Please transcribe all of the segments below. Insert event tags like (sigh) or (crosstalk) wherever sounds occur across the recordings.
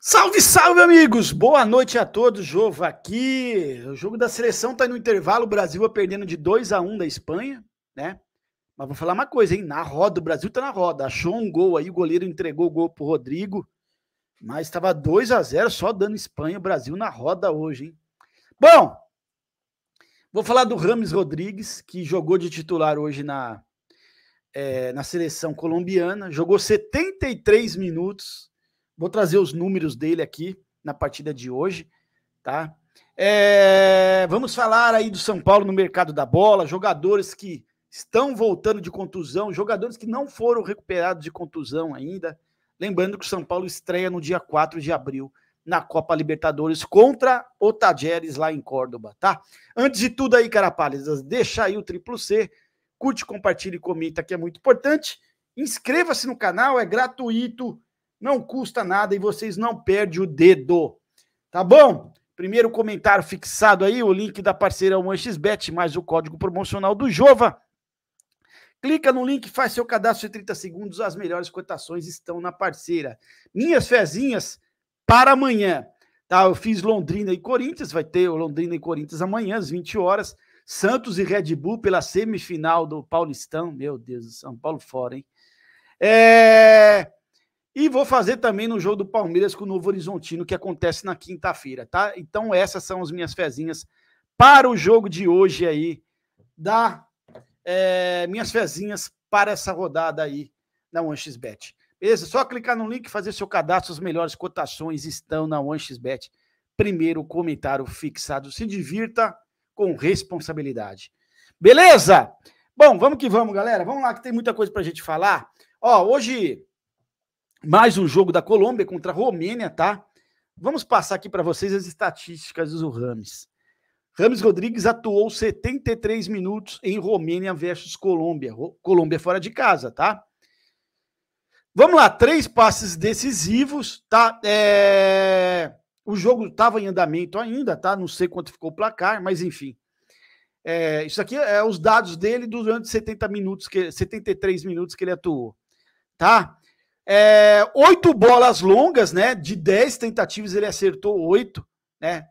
Salve, salve, amigos! Boa noite a todos, Jovo aqui. O jogo da seleção tá no intervalo, o Brasil vai perdendo de 2 a 1 um da Espanha, né? Mas vou falar uma coisa, hein? Na roda, o Brasil tá na roda. Achou um gol aí, o goleiro entregou o gol pro Rodrigo. Mas estava 2 a 0 só dando Espanha, o Brasil na roda hoje, hein? Bom, vou falar do Rames Rodrigues, que jogou de titular hoje na, é, na seleção colombiana. Jogou 73 minutos Vou trazer os números dele aqui na partida de hoje, tá? É, vamos falar aí do São Paulo no mercado da bola, jogadores que estão voltando de contusão, jogadores que não foram recuperados de contusão ainda. Lembrando que o São Paulo estreia no dia 4 de abril na Copa Libertadores contra o Tajeres lá em Córdoba, tá? Antes de tudo aí, Carapalhas, deixa aí o triplo C, curte, compartilhe e comenta que é muito importante. Inscreva-se no canal, é gratuito não custa nada e vocês não perdem o dedo. Tá bom? Primeiro comentário fixado aí, o link da parceira 1xBet, mais o código promocional do Jova. Clica no link, faz seu cadastro em 30 segundos. As melhores cotações estão na parceira. Minhas fezinhas para amanhã. Tá, eu fiz Londrina e Corinthians, vai ter Londrina e Corinthians amanhã às 20 horas. Santos e Red Bull pela semifinal do Paulistão. Meu Deus, São Paulo fora, hein? É... E vou fazer também no jogo do Palmeiras com o Novo Horizontino, que acontece na quinta-feira, tá? Então, essas são as minhas fezinhas para o jogo de hoje aí, da é, minhas fezinhas para essa rodada aí na OneXBet. Beleza? Só clicar no link, fazer seu cadastro, as melhores cotações estão na OneXBet. Primeiro comentário fixado. Se divirta com responsabilidade. Beleza? Bom, vamos que vamos, galera. Vamos lá, que tem muita coisa para a gente falar. Ó, hoje mais um jogo da Colômbia contra a Romênia, tá? Vamos passar aqui para vocês as estatísticas do Rames. Rames Rodrigues atuou 73 minutos em Romênia versus Colômbia. Colômbia fora de casa, tá? Vamos lá, três passes decisivos, tá? É... O jogo estava em andamento ainda, tá? Não sei quanto ficou o placar, mas enfim. É... Isso aqui é os dados dele durante 70 minutos, que... 73 minutos que ele atuou, tá? É, oito bolas longas, né? De dez tentativas, ele acertou oito, né?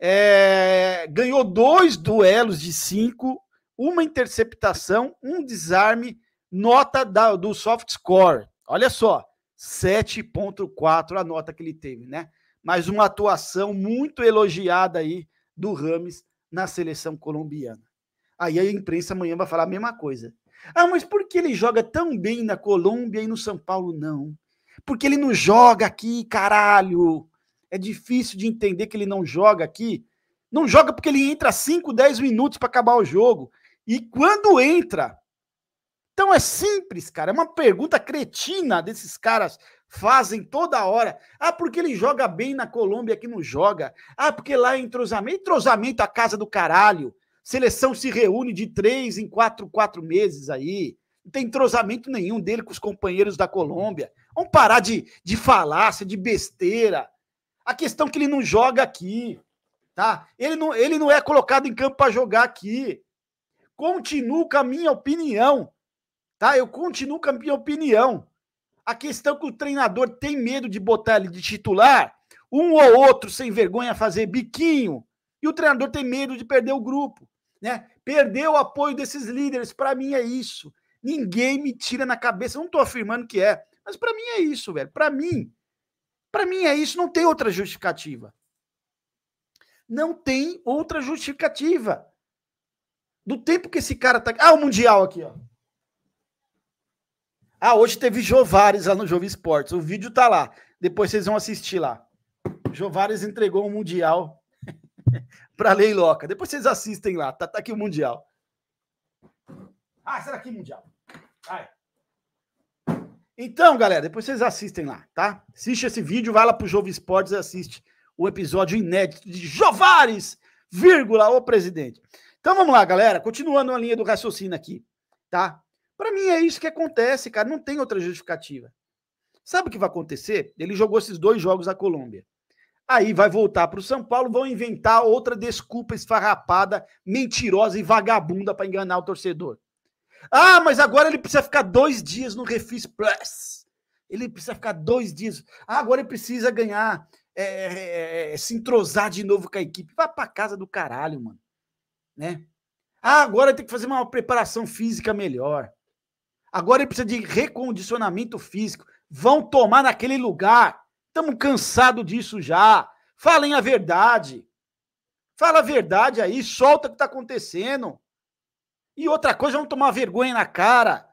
É, ganhou dois duelos de cinco, uma interceptação, um desarme, nota da, do soft score. Olha só, 7.4 a nota que ele teve, né? Mas uma atuação muito elogiada aí do Rames na seleção colombiana. Aí a imprensa amanhã vai falar a mesma coisa. Ah, mas por que ele joga tão bem na Colômbia e no São Paulo não? Porque ele não joga aqui, caralho. É difícil de entender que ele não joga aqui. Não joga porque ele entra 5, 10 minutos para acabar o jogo. E quando entra. Então é simples, cara. É uma pergunta cretina desses caras fazem toda hora. Ah, porque ele joga bem na Colômbia que não joga. Ah, porque lá é entrosamento. Entrosamento a casa do caralho. Seleção se reúne de três em quatro, quatro meses aí. Não tem entrosamento nenhum dele com os companheiros da Colômbia. Vamos parar de, de falácia, de besteira. A questão é que ele não joga aqui, tá? Ele não, ele não é colocado em campo para jogar aqui. Continuo com a minha opinião, tá? Eu continuo com a minha opinião. A questão é que o treinador tem medo de botar ele de titular, um ou outro sem vergonha fazer biquinho, e o treinador tem medo de perder o grupo né? Perdeu o apoio desses líderes. Para mim é isso. Ninguém me tira na cabeça. Eu não estou afirmando que é, mas para mim é isso, velho. Para mim, para mim é isso. Não tem outra justificativa. Não tem outra justificativa. Do tempo que esse cara tá. Ah, o Mundial aqui, ó. Ah, hoje teve Jovares lá no Jovem Esportes. O vídeo tá lá. Depois vocês vão assistir lá. Jovares entregou o um Mundial (laughs) para loca. Depois vocês assistem lá, tá, tá aqui o Mundial. Ah, será que Mundial? Então, galera, depois vocês assistem lá, tá? Assiste esse vídeo, vai lá pro Jovem Esportes e assiste o episódio inédito de Jovares, vírgula, o presidente. Então vamos lá, galera, continuando a linha do raciocínio aqui, tá? Para mim é isso que acontece, cara, não tem outra justificativa. Sabe o que vai acontecer? Ele jogou esses dois jogos à Colômbia. Aí vai voltar para o São Paulo, vão inventar outra desculpa esfarrapada, mentirosa e vagabunda para enganar o torcedor. Ah, mas agora ele precisa ficar dois dias no Refis Plus. Ele precisa ficar dois dias. Ah, agora ele precisa ganhar, é, é, é se entrosar de novo com a equipe. Vai para casa do caralho, mano. Né? Ah, agora tem que fazer uma preparação física melhor. Agora ele precisa de recondicionamento físico. Vão tomar naquele lugar. Estamos cansados disso já. Falem a verdade. Fala a verdade aí, solta o que está acontecendo. E outra coisa, vamos tomar vergonha na cara.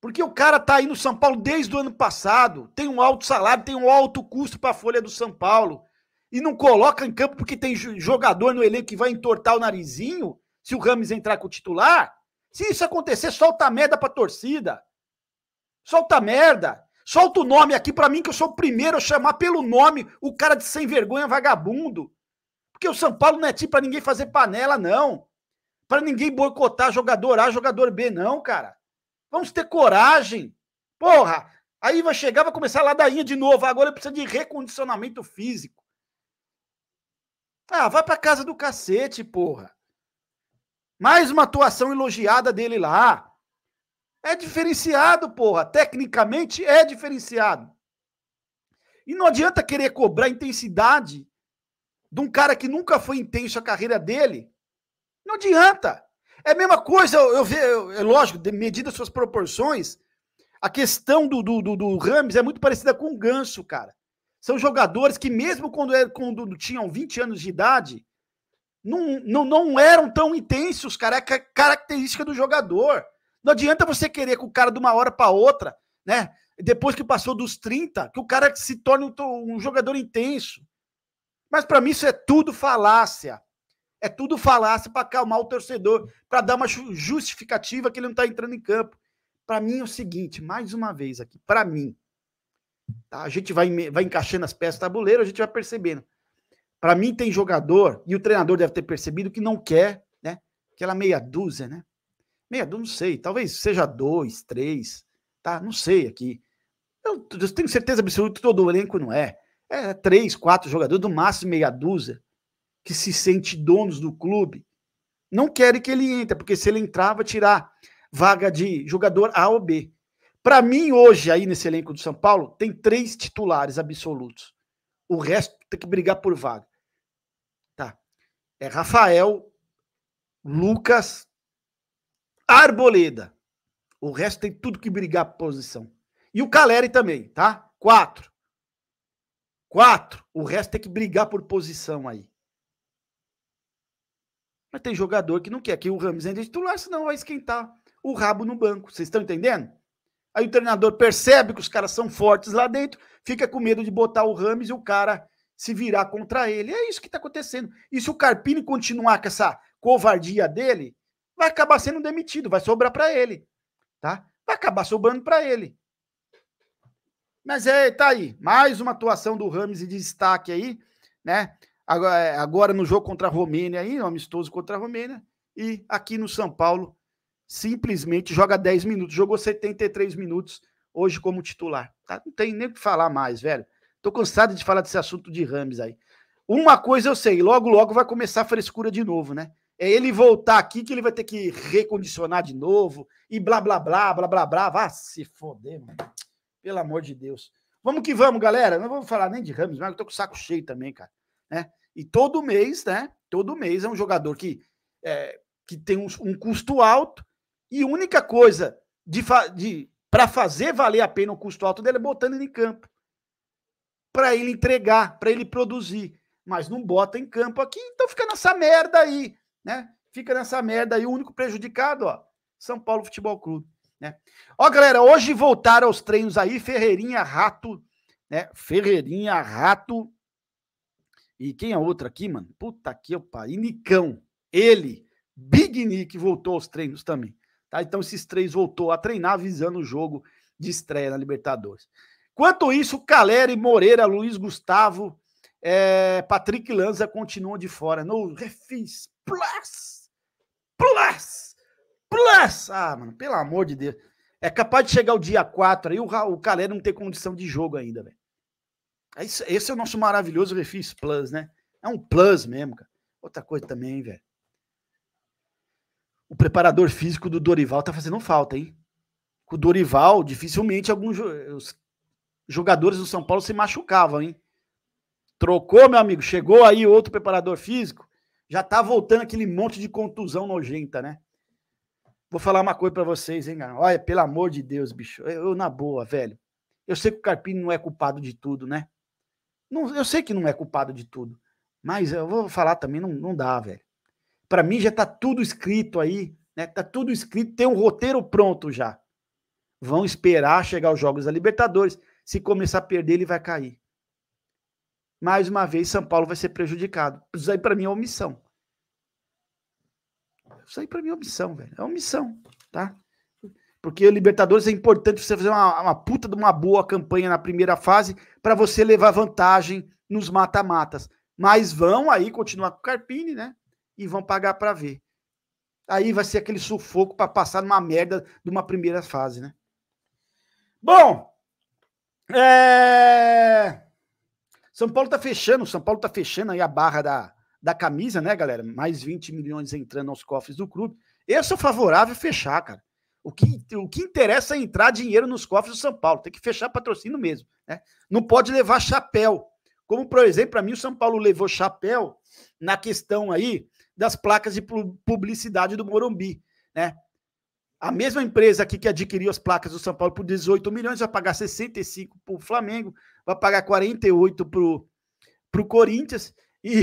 Porque o cara tá aí no São Paulo desde o ano passado, tem um alto salário, tem um alto custo para a folha do São Paulo e não coloca em campo porque tem jogador no elenco que vai entortar o narizinho se o Rames entrar com o titular. Se isso acontecer, solta merda a torcida. Solta merda. Solta o nome aqui para mim, que eu sou o primeiro a chamar pelo nome o cara de sem vergonha vagabundo. Porque o São Paulo não é tipo para ninguém fazer panela, não. Para ninguém boicotar jogador A, jogador B, não, cara. Vamos ter coragem. Porra, aí vai chegar, vai começar a ladainha de novo. Agora precisa de recondicionamento físico. Ah, vai pra casa do cacete, porra. Mais uma atuação elogiada dele lá. É diferenciado, porra. Tecnicamente é diferenciado. E não adianta querer cobrar intensidade de um cara que nunca foi intenso a carreira dele. Não adianta. É a mesma coisa, eu vejo, é lógico, medida suas proporções, a questão do, do, do, do é muito parecida com o Ganso, cara. São jogadores que, mesmo quando, quando tinham 20 anos de idade, não, não, não eram tão intensos, cara. É característica do jogador. Não adianta você querer com o cara de uma hora para outra, né? Depois que passou dos 30, que o cara se torne um, um jogador intenso. Mas para mim isso é tudo falácia. É tudo falácia para acalmar o torcedor, para dar uma justificativa que ele não está entrando em campo. Para mim é o seguinte, mais uma vez aqui, para mim, tá? a gente vai, vai encaixando as peças tabuleiro, a gente vai percebendo. Para mim tem jogador, e o treinador deve ter percebido, que não quer, né? Aquela meia dúzia, né? Meia dúzia, não sei. Talvez seja dois, três, tá? Não sei aqui. Eu, eu tenho certeza absoluta que todo o elenco não é. É três, quatro jogadores, do máximo meia dúzia, que se sente donos do clube. Não querem que ele entre, porque se ele entrar, vai tirar vaga de jogador A ou B. Para mim, hoje, aí nesse elenco do São Paulo, tem três titulares absolutos. O resto tem que brigar por vaga. Tá. É Rafael, Lucas Arboleda. O resto tem tudo que brigar por posição. E o Caleri também, tá? Quatro. Quatro. O resto tem que brigar por posição aí. Mas tem jogador que não quer que o Ramos ainda é titular, senão vai esquentar o rabo no banco. Vocês estão entendendo? Aí o treinador percebe que os caras são fortes lá dentro, fica com medo de botar o Rames e o cara se virar contra ele. É isso que está acontecendo. E se o Carpini continuar com essa covardia dele, vai acabar sendo demitido, vai sobrar para ele, tá? Vai acabar sobrando para ele. Mas é, tá aí, mais uma atuação do Rames de destaque aí, né? Agora, é, agora no jogo contra a Romênia aí, um amistoso contra a Romênia, e aqui no São Paulo simplesmente joga 10 minutos, jogou 73 minutos hoje como titular. Tá? Não tem nem o que falar mais, velho. Tô cansado de falar desse assunto de Rames aí. Uma coisa eu sei, logo logo vai começar a frescura de novo, né? é ele voltar aqui que ele vai ter que recondicionar de novo e blá, blá, blá, blá, blá, blá. Vá se foder, mano. Pelo amor de Deus. Vamos que vamos, galera. Não vamos falar nem de Ramos, mas eu tô com o saco cheio também, cara. Né? E todo mês, né? Todo mês é um jogador que, é, que tem um, um custo alto e única coisa de, de para fazer valer a pena o custo alto dele é botando ele em campo. Para ele entregar, para ele produzir. Mas não bota em campo aqui, então fica nessa merda aí né? Fica nessa merda aí, o único prejudicado, ó, São Paulo Futebol Clube, né? Ó, galera, hoje voltaram aos treinos aí, Ferreirinha, Rato, né? Ferreirinha, Rato e quem é outro aqui, mano? Puta que pariu, Nicão, ele, Big Nick voltou aos treinos também, tá? Então esses três voltou a treinar visando o jogo de estreia na Libertadores. Quanto isso, Caleri, Moreira, Luiz Gustavo, é, Patrick Lanza continua de fora. No Refis Plus! Plus! Plus! Ah, mano, pelo amor de Deus. É capaz de chegar o dia 4 aí o, o Calé não ter condição de jogo ainda, velho. É esse é o nosso maravilhoso Refis Plus, né? É um plus mesmo, cara. Outra coisa também, velho. O preparador físico do Dorival tá fazendo falta, hein? Com o Dorival, dificilmente alguns jogadores do São Paulo se machucavam, hein? Trocou, meu amigo, chegou aí outro preparador físico, já tá voltando aquele monte de contusão nojenta, né? Vou falar uma coisa para vocês, hein, galera? Olha, pelo amor de Deus, bicho. Eu, eu, na boa, velho. Eu sei que o Carpini não é culpado de tudo, né? Não, eu sei que não é culpado de tudo. Mas eu vou falar também, não, não dá, velho. Para mim já tá tudo escrito aí, né? Tá tudo escrito, tem um roteiro pronto já. Vão esperar chegar os jogos da Libertadores. Se começar a perder, ele vai cair mais uma vez São Paulo vai ser prejudicado. Isso aí para mim é omissão. Isso aí para mim é omissão, velho. É omissão, tá? Porque Libertadores é importante você fazer uma, uma puta de uma boa campanha na primeira fase para você levar vantagem nos mata-matas. Mas vão aí continuar com o Carpini, né? E vão pagar para ver. Aí vai ser aquele sufoco para passar numa merda de uma primeira fase, né? Bom, é... São Paulo está fechando, São Paulo está fechando aí a barra da, da camisa, né, galera? Mais 20 milhões entrando aos cofres do clube. Eu sou favorável a fechar, cara. O que, o que interessa é entrar dinheiro nos cofres do São Paulo. Tem que fechar patrocínio mesmo. Né? Não pode levar chapéu. Como, por exemplo, para mim, o São Paulo levou chapéu na questão aí das placas de publicidade do Morumbi. Né? A mesma empresa aqui que adquiriu as placas do São Paulo por 18 milhões vai pagar 65 para o Flamengo, vai pagar 48 pro, pro Corinthians e,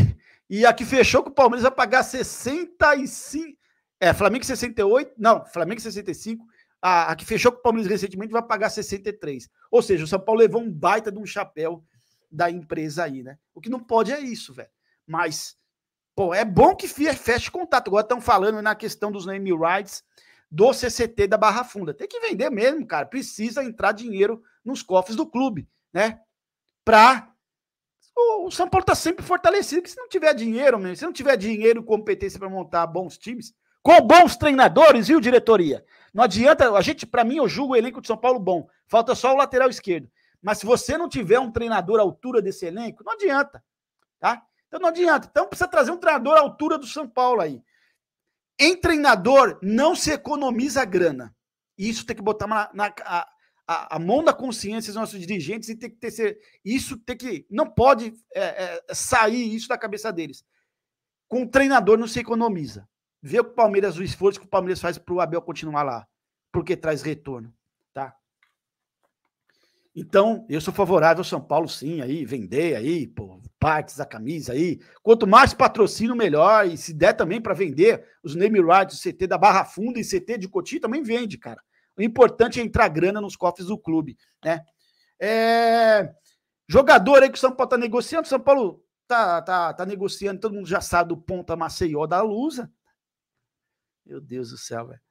e a que fechou com o Palmeiras vai pagar 65. É, Flamengo 68, não, Flamengo 65. A, a que fechou com o Palmeiras recentemente vai pagar 63. Ou seja, o São Paulo levou um baita de um chapéu da empresa aí, né? O que não pode é isso, velho. Mas, pô, é bom que feche contato. Agora estão falando na questão dos name rights do CCT da Barra Funda. Tem que vender mesmo, cara. Precisa entrar dinheiro nos cofres do clube, né? para o São Paulo está sempre fortalecido, que se não tiver dinheiro, mesmo, se não tiver dinheiro e competência para montar bons times, com bons treinadores, viu, diretoria? Não adianta, a gente, para mim, eu julgo o elenco de São Paulo bom. Falta só o lateral esquerdo. Mas se você não tiver um treinador à altura desse elenco, não adianta, tá? Então não adianta. Então precisa trazer um treinador à altura do São Paulo aí. Em treinador não se economiza grana. Isso tem que botar na, na a, a, mão da consciência dos nossos dirigentes e tem que ter isso tem que não pode é, é, sair isso da cabeça deles. Com o treinador não se economiza. Vê o Palmeiras o esforço que o Palmeiras faz para o Abel continuar lá, porque traz retorno, tá? Então eu sou favorável ao São Paulo, sim, aí vender aí pô, partes da camisa aí. Quanto mais patrocínio melhor e se der também para vender os name rights, CT da Barra Funda e CT de Cotia também vende, cara. O importante é entrar grana nos cofres do clube, né? É... Jogador aí que o São Paulo tá negociando, o São Paulo tá, tá, tá negociando, todo mundo já sabe do Ponta Maceió da Lusa. Meu Deus do céu, velho.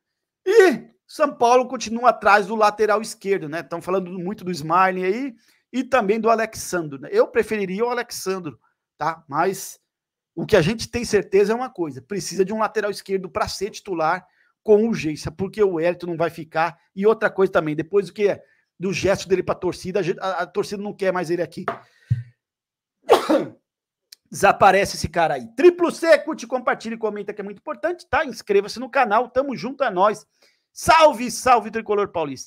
E São Paulo continua atrás do lateral esquerdo, né? Estão falando muito do Smiley aí e também do Alexandro. Né? Eu preferiria o Alexandro, tá? Mas o que a gente tem certeza é uma coisa: precisa de um lateral esquerdo para ser titular com urgência, porque o Hélito não vai ficar. E outra coisa também, depois do que é do gesto dele para a torcida, a torcida não quer mais ele aqui. (coughs) Desaparece esse cara aí. Triplo C, curte, compartilhe, comenta que é muito importante, tá? Inscreva-se no canal, tamo junto a é nós. Salve, salve, tricolor paulista.